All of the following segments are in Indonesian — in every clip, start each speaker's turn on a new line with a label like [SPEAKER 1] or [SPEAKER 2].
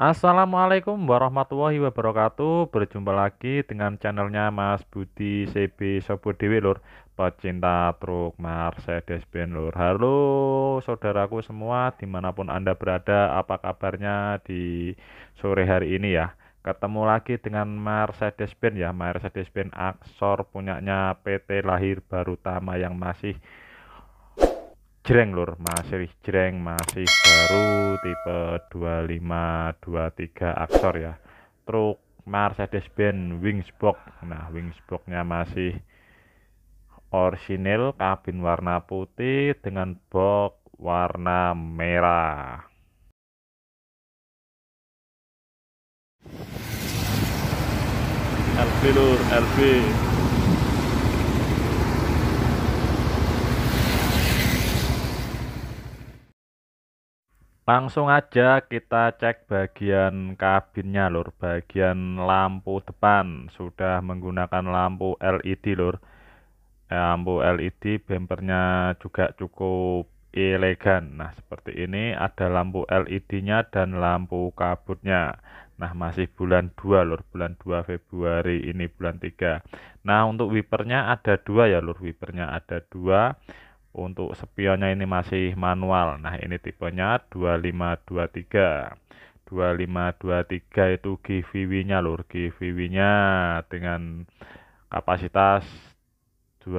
[SPEAKER 1] Assalamualaikum warahmatullahi wabarakatuh. Berjumpa lagi dengan channelnya Mas Budi CB Sobo Dewi Lur, pecinta truk Mercedes Benz Lur. Halo saudaraku semua dimanapun Anda berada, apa kabarnya di sore hari ini ya? Ketemu lagi dengan Mercedes Benz ya, Mercedes Benz Aksor punyanya PT Lahir Baru Tama yang masih jreng lur masih jreng masih baru tipe 2523 aksor ya truk Mercedes Benz Wingsbox nah Wingsboxnya masih orisinil kabin warna putih dengan box warna merah LB lur LB Langsung aja kita cek bagian kabinnya lur, bagian lampu depan sudah menggunakan lampu LED lur. Ya, lampu LED bempernya juga cukup elegan. Nah, seperti ini ada lampu LED-nya dan lampu kabutnya. Nah, masih bulan 2 lur, bulan 2 Februari ini bulan 3. Nah, untuk wipernya ada dua ya lur, wipernya ada dua untuk spionnya ini masih manual nah ini tipenya 2523 2523 itu GVW nya lur GVW nya dengan kapasitas 2000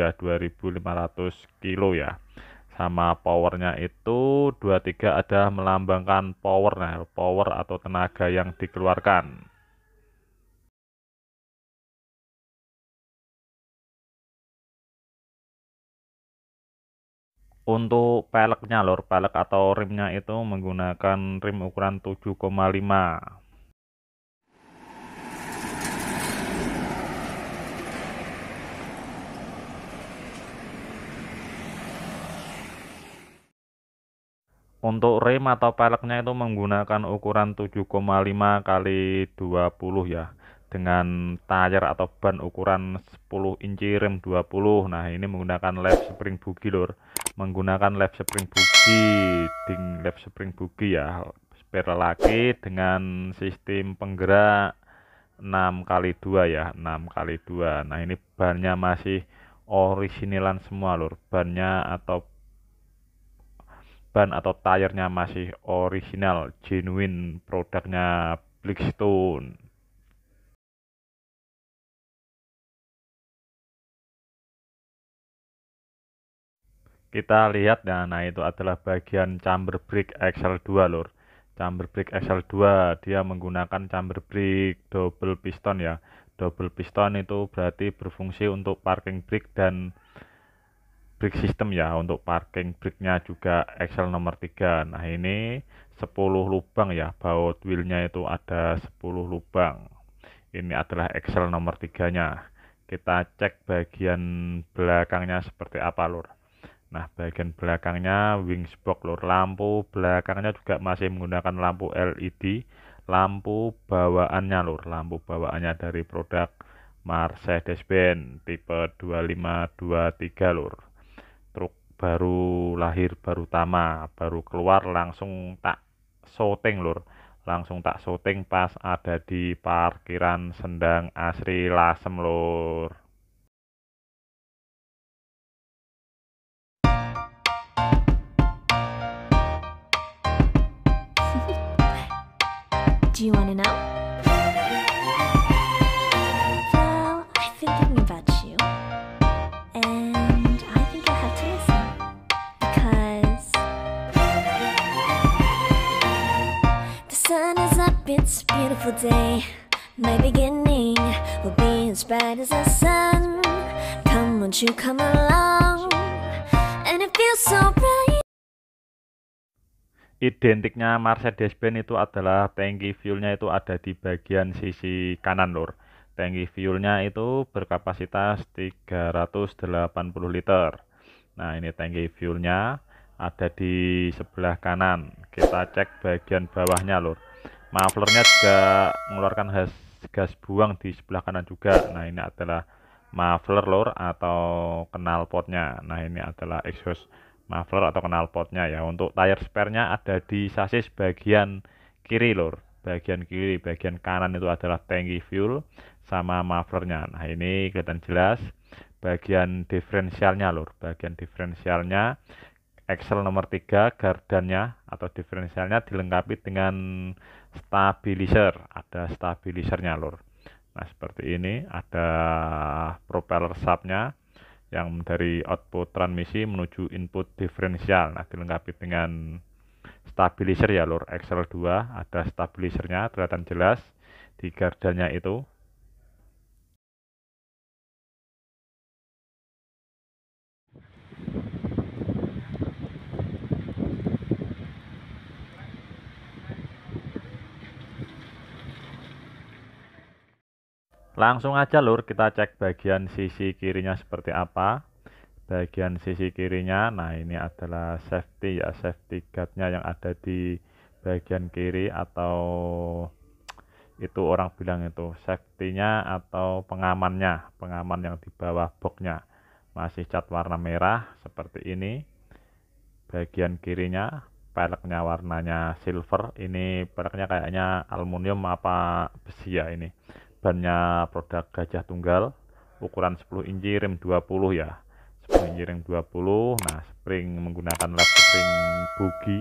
[SPEAKER 1] ya 2500 kilo ya sama powernya itu 23 ada melambangkan power nah power atau tenaga yang dikeluarkan untuk peleknya lor pelek atau rimnya itu menggunakan rim ukuran 7,5 untuk rem atau peleknya itu menggunakan ukuran 7,5 kali 20 ya dengan tayar atau ban ukuran 10 inci rem 20 nah ini menggunakan left spring bugi lor menggunakan left spring bugi ding left spring bugi ya spare lagi dengan sistem penggerak 6 kali 2 ya 6 kali 2 nah ini bannya masih orisinilan semua lur bannya atau ban atau tayarnya masih original genuine produknya Blackstone kita lihat ya nah itu adalah bagian chamber brick XL2 lor chamber brick XL2 dia menggunakan chamber brick double piston ya double piston itu berarti berfungsi untuk parking brake dan brake system ya untuk parking brake nya juga XL nomor 3 nah ini 10 lubang ya baut wheelnya itu ada 10 lubang ini adalah XL nomor 3 nya kita cek bagian belakangnya seperti apa lur. Nah, bagian belakangnya spoke lur lampu belakangnya juga masih menggunakan lampu LED, lampu bawaannya lur, lampu bawaannya dari produk Mercedes-Benz tipe 2523 lur. Truk baru lahir baru tama, baru keluar langsung tak syuting lur. Langsung tak syuting pas ada di parkiran Sendang Asri Lasem lur. Do you want to know? Well, I've been thinking about you. And I think I have to listen. Because the sun is up, it's a beautiful day. My beginning will be as bright as the sun. Come, won't you come along? And it feels so bright. identiknya Mercedes-Benz itu adalah tangki fuelnya itu ada di bagian sisi kanan lor. Tangki fuelnya itu berkapasitas 380 liter. Nah ini tangki fuelnya ada di sebelah kanan. Kita cek bagian bawahnya lor. Mufflernya juga mengeluarkan gas, gas buang di sebelah kanan juga. Nah ini adalah muffler lor atau knalpotnya. Nah ini adalah exhaust muffler atau knalpotnya ya untuk tire spernya ada di sasis bagian kiri lor bagian kiri bagian kanan itu adalah tangki fuel sama mufflernya nah ini kelihatan jelas bagian diferensialnya lor bagian diferensialnya Excel nomor 3 gardannya atau diferensialnya dilengkapi dengan stabilizer ada stabilizernya lor Nah seperti ini ada propeller subnya yang dari output transmisi menuju input diferensial. Nah, dilengkapi dengan stabilizer ya, lor XL2 ada stabilizernya kelihatan jelas di gardanya itu. Langsung aja lur kita cek bagian sisi kirinya seperti apa. Bagian sisi kirinya, nah ini adalah safety ya, safety guardnya yang ada di bagian kiri atau itu orang bilang itu safety-nya atau pengamannya, pengaman yang di bawah boxnya masih cat warna merah seperti ini. Bagian kirinya peleknya warnanya silver, ini peleknya kayaknya aluminium apa besi ya ini bannya produk gajah tunggal ukuran 10 inci rim 20 ya 10 inci rim 20 nah spring menggunakan left spring bugi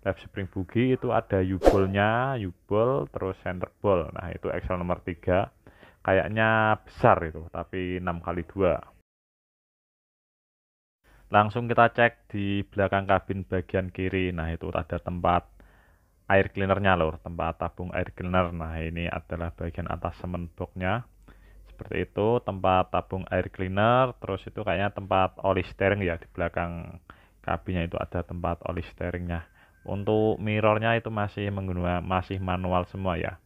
[SPEAKER 1] left spring bugi itu ada yubolnya yubol terus center ball nah itu Excel nomor 3 kayaknya besar itu tapi 6 kali 2 langsung kita cek di belakang kabin bagian kiri nah itu ada tempat air cleanernya lor tempat tabung air cleaner nah ini adalah bagian atas semen boxnya seperti itu tempat tabung air cleaner terus itu kayaknya tempat oli steering ya di belakang kabinnya itu ada tempat oli steeringnya untuk mirrornya itu masih menggunakan masih manual semua ya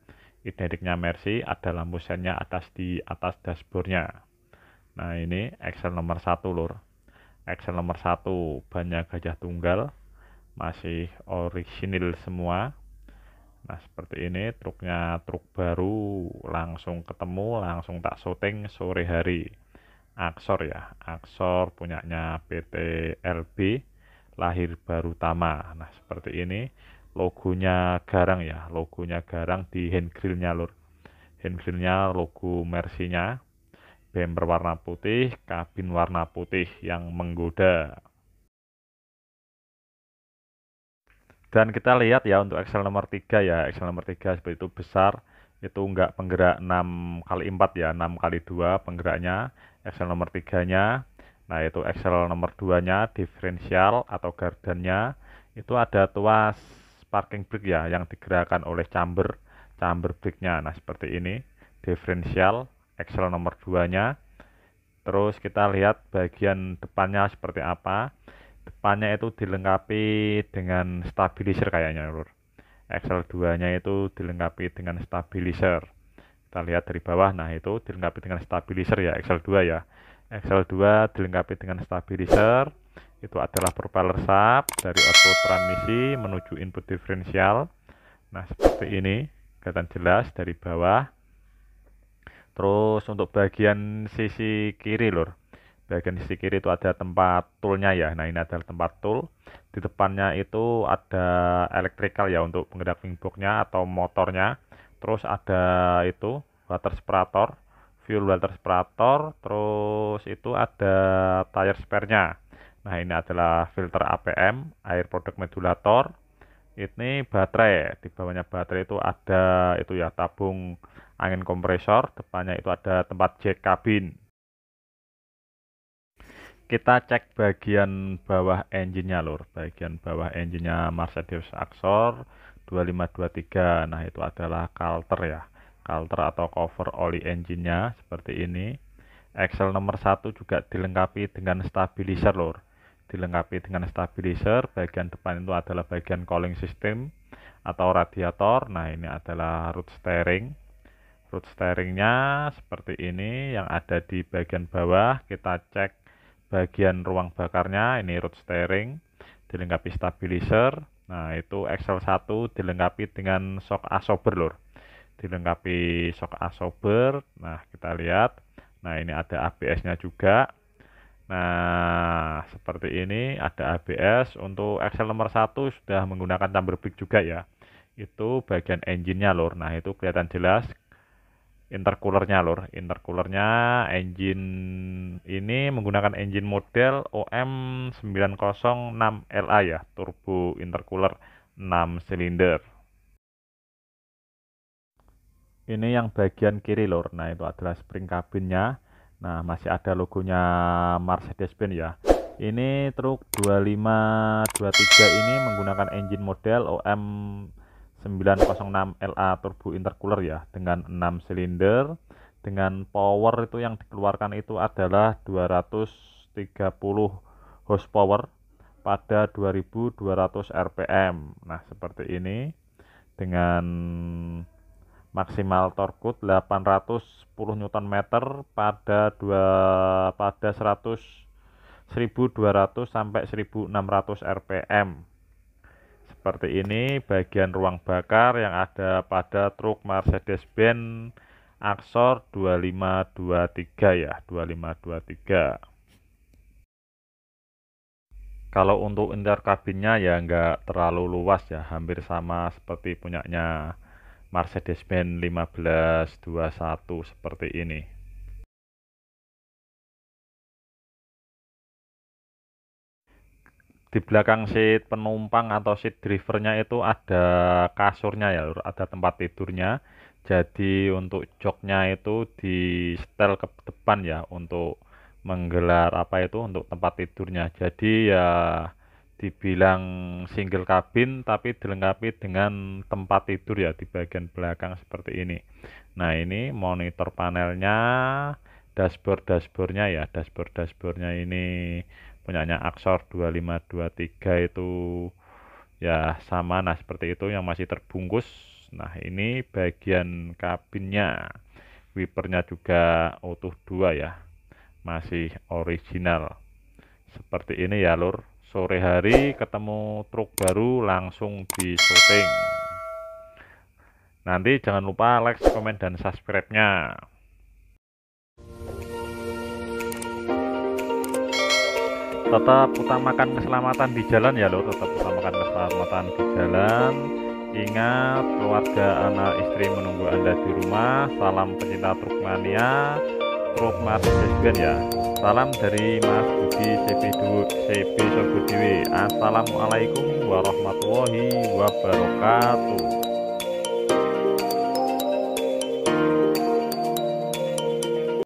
[SPEAKER 1] identiknya Mercy ada lampu senya atas di atas dashboardnya nah ini Excel nomor satu lor Excel nomor satu banyak gajah tunggal masih orisinil semua nah seperti ini truknya truk baru langsung ketemu langsung tak syuting sore hari Aksor ya Aksor punyanya PT LB lahir baru Tama nah seperti ini logonya garang ya logonya garang di hand grillnya lur hand grillnya logo mersinya bumper warna putih kabin warna putih yang menggoda dan kita lihat ya untuk Excel nomor 3 ya Excel nomor 3 seperti itu besar itu enggak penggerak 6 kali 4 ya 6 kali 2 penggeraknya Excel nomor 3 nya nah itu Excel nomor 2 nya diferensial atau gardennya itu ada tuas parking brake ya yang digerakkan oleh chamber chamber brake nya nah seperti ini diferensial Excel nomor 2 nya terus kita lihat bagian depannya seperti apa pannya itu dilengkapi dengan stabilizer kayaknya lur XL2 nya itu dilengkapi dengan stabilizer kita lihat dari bawah nah itu dilengkapi dengan stabilizer ya XL2 ya XL2 dilengkapi dengan stabilizer itu adalah propeller shaft dari output transmisi menuju input diferensial nah seperti ini kelihatan jelas dari bawah terus untuk bagian sisi kiri lur bagian sisi kiri itu ada tempat toolnya ya nah ini adalah tempat tool di depannya itu ada electrical ya untuk penggerak wingboxnya atau motornya terus ada itu water separator fuel water separator terus itu ada tire spare nya nah ini adalah filter APM air produk modulator ini baterai di bawahnya baterai itu ada itu ya tabung angin kompresor depannya itu ada tempat jack kabin kita cek bagian bawah engine-nya lur bagian bawah engine-nya Mercedes Axor 2523 nah itu adalah kalter ya kalter atau cover oli engine-nya seperti ini Excel nomor satu juga dilengkapi dengan stabilizer lur dilengkapi dengan stabilizer bagian depan itu adalah bagian cooling system atau radiator nah ini adalah root steering root steeringnya seperti ini yang ada di bagian bawah kita cek bagian ruang bakarnya ini root steering dilengkapi stabilizer nah itu XL1 dilengkapi dengan shock absorber lor dilengkapi shock absorber nah kita lihat nah ini ada ABS nya juga nah seperti ini ada ABS untuk XL nomor 1 sudah menggunakan tumbler brake juga ya itu bagian engine nya lor nah itu kelihatan jelas intercoolernya lor intercoolernya engine ini menggunakan engine model OM906LA ya turbo intercooler 6 silinder ini yang bagian kiri lor nah itu adalah spring kabinnya nah masih ada logonya Mercedes-Benz ya ini truk 2523 ini menggunakan engine model OM 906 LA turbo intercooler ya dengan 6 silinder dengan power itu yang dikeluarkan itu adalah 230 horsepower pada 2200 rpm nah seperti ini dengan maksimal torque 810 Nm pada 2 pada 100 1200 sampai 1600 rpm seperti ini bagian ruang bakar yang ada pada truk Mercedes-Benz Aksor 2523 ya 2523 kalau untuk interior kabinnya ya enggak terlalu luas ya hampir sama seperti punyanya Mercedes-Benz 1521 seperti ini di belakang seat penumpang atau seat drivernya itu ada kasurnya ya ada tempat tidurnya jadi untuk joknya itu di setel ke depan ya untuk menggelar apa itu untuk tempat tidurnya jadi ya dibilang single cabin tapi dilengkapi dengan tempat tidur ya di bagian belakang seperti ini nah ini monitor panelnya dashboard dashboardnya ya dashboard dashboardnya ini punyanya Aksor 2523 itu ya sama nah seperti itu yang masih terbungkus nah ini bagian kabinnya wipernya juga utuh dua ya masih original seperti ini ya lur sore hari ketemu truk baru langsung di syuting nanti jangan lupa like, komen, dan subscribe-nya tetap utamakan keselamatan di jalan ya lo tetap utamakan keselamatan di jalan ingat keluarga anak istri menunggu anda di rumah salam pecinta mania Truk Mas ya salam dari Mas Budi CP2 CP Sobudiwi Assalamualaikum warahmatullahi wabarakatuh